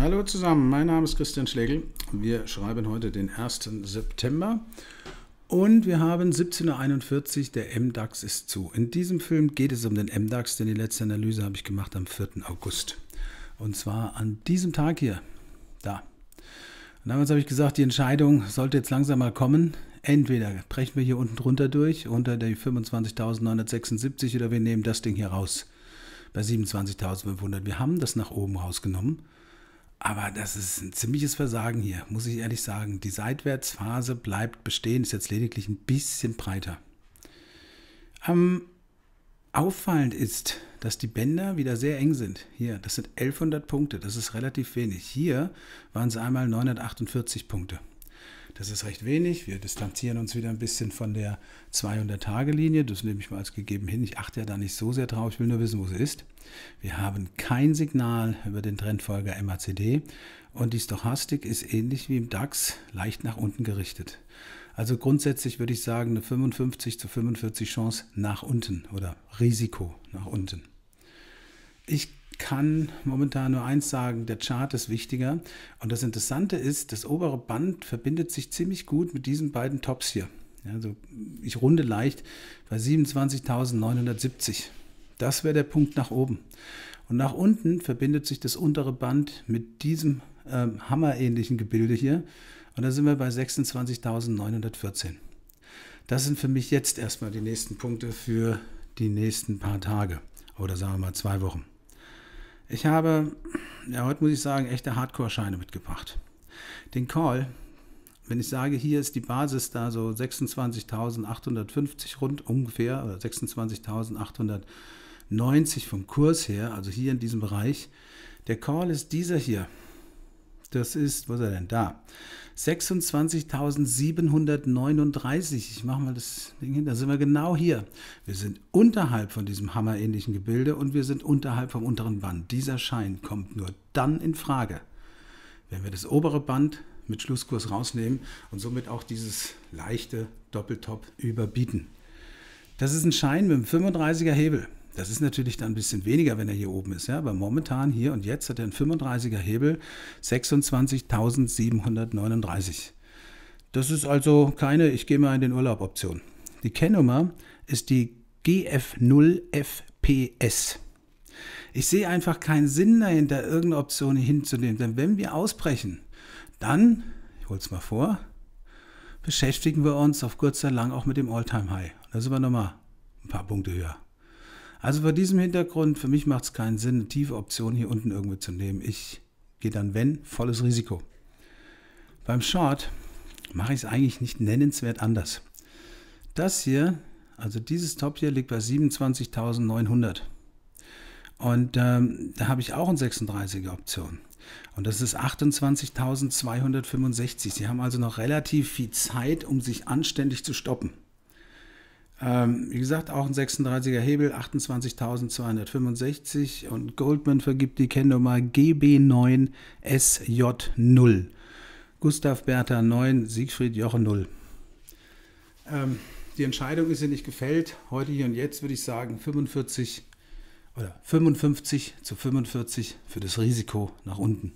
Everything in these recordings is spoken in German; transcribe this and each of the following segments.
Hallo zusammen, mein Name ist Christian Schlegel. Wir schreiben heute den 1. September und wir haben 17.41 Uhr, der MDAX ist zu. In diesem Film geht es um den MDAX, denn die letzte Analyse habe ich gemacht am 4. August. Und zwar an diesem Tag hier, da. Und damals habe ich gesagt, die Entscheidung sollte jetzt langsam mal kommen. Entweder brechen wir hier unten drunter durch, unter die 25.976 oder wir nehmen das Ding hier raus bei 27.500. Wir haben das nach oben rausgenommen aber das ist ein ziemliches Versagen hier, muss ich ehrlich sagen. Die Seitwärtsphase bleibt bestehen, ist jetzt lediglich ein bisschen breiter. Ähm, auffallend ist, dass die Bänder wieder sehr eng sind. Hier, das sind 1100 Punkte, das ist relativ wenig. Hier waren es einmal 948 Punkte. Das ist recht wenig. Wir distanzieren uns wieder ein bisschen von der 200-Tage-Linie. Das nehme ich mal als gegeben hin. Ich achte ja da nicht so sehr drauf. Ich will nur wissen, wo sie ist. Wir haben kein Signal über den Trendfolger MACD. Und die Stochastik ist ähnlich wie im DAX, leicht nach unten gerichtet. Also grundsätzlich würde ich sagen, eine 55 zu 45 Chance nach unten oder Risiko nach unten. Ich kann momentan nur eins sagen, der Chart ist wichtiger. Und das Interessante ist, das obere Band verbindet sich ziemlich gut mit diesen beiden Tops hier. Also ich runde leicht bei 27.970. Das wäre der Punkt nach oben. Und nach unten verbindet sich das untere Band mit diesem ähm, hammerähnlichen Gebilde hier. Und da sind wir bei 26.914. Das sind für mich jetzt erstmal die nächsten Punkte für die nächsten paar Tage oder sagen wir mal zwei Wochen. Ich habe, ja, heute muss ich sagen, echte Hardcore-Scheine mitgebracht. Den Call, wenn ich sage, hier ist die Basis da so 26.850 rund ungefähr oder 26.890 vom Kurs her, also hier in diesem Bereich. Der Call ist dieser hier. Das ist, wo ist er denn? Da. 26.739. Ich mache mal das Ding hin. Da sind wir genau hier. Wir sind unterhalb von diesem hammerähnlichen Gebilde und wir sind unterhalb vom unteren Band. Dieser Schein kommt nur dann in Frage, wenn wir das obere Band mit Schlusskurs rausnehmen und somit auch dieses leichte Doppeltop überbieten. Das ist ein Schein mit einem 35er Hebel. Das ist natürlich dann ein bisschen weniger, wenn er hier oben ist, ja. Aber momentan hier und jetzt hat er einen 35er Hebel 26.739. Das ist also keine Ich gehe mal in den Urlaub Option. Die Kennnummer ist die GF0FPS. Ich sehe einfach keinen Sinn dahinter, irgendeine Option hinzunehmen. Denn wenn wir ausbrechen, dann, ich hole es mal vor, beschäftigen wir uns auf kurzer lang auch mit dem Alltime high Da sind wir nochmal ein paar Punkte höher. Also vor diesem Hintergrund, für mich macht es keinen Sinn, eine tiefe Option hier unten irgendwie zu nehmen. Ich gehe dann, wenn, volles Risiko. Beim Short mache ich es eigentlich nicht nennenswert anders. Das hier, also dieses Top hier, liegt bei 27.900. Und ähm, da habe ich auch eine 36er Option. Und das ist 28.265. Sie haben also noch relativ viel Zeit, um sich anständig zu stoppen. Ähm, wie gesagt, auch ein 36er Hebel, 28.265 und Goldman vergibt die Kennnummer GB9SJ0. Gustav Bertha 9, Siegfried Joche 0. Ähm, die Entscheidung ist ja nicht gefällt. Heute hier und jetzt würde ich sagen 45 oder 55 zu 45 für das Risiko nach unten.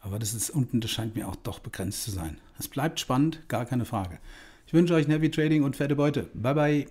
Aber das ist unten, das scheint mir auch doch begrenzt zu sein. Es bleibt spannend, gar keine Frage. Ich wünsche euch ein Trading und fette Beute. Bye bye.